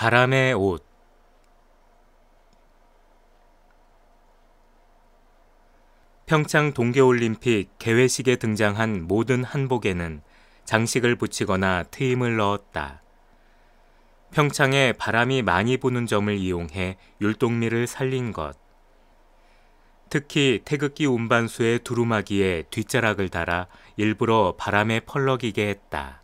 바람의 옷 평창 동계올림픽 개회식에 등장한 모든 한복에는 장식을 붙이거나 트임을 넣었다. 평창에 바람이 많이 부는 점을 이용해 율동미를 살린 것. 특히 태극기 운반수의 두루마기에 뒷자락을 달아 일부러 바람에 펄럭이게 했다.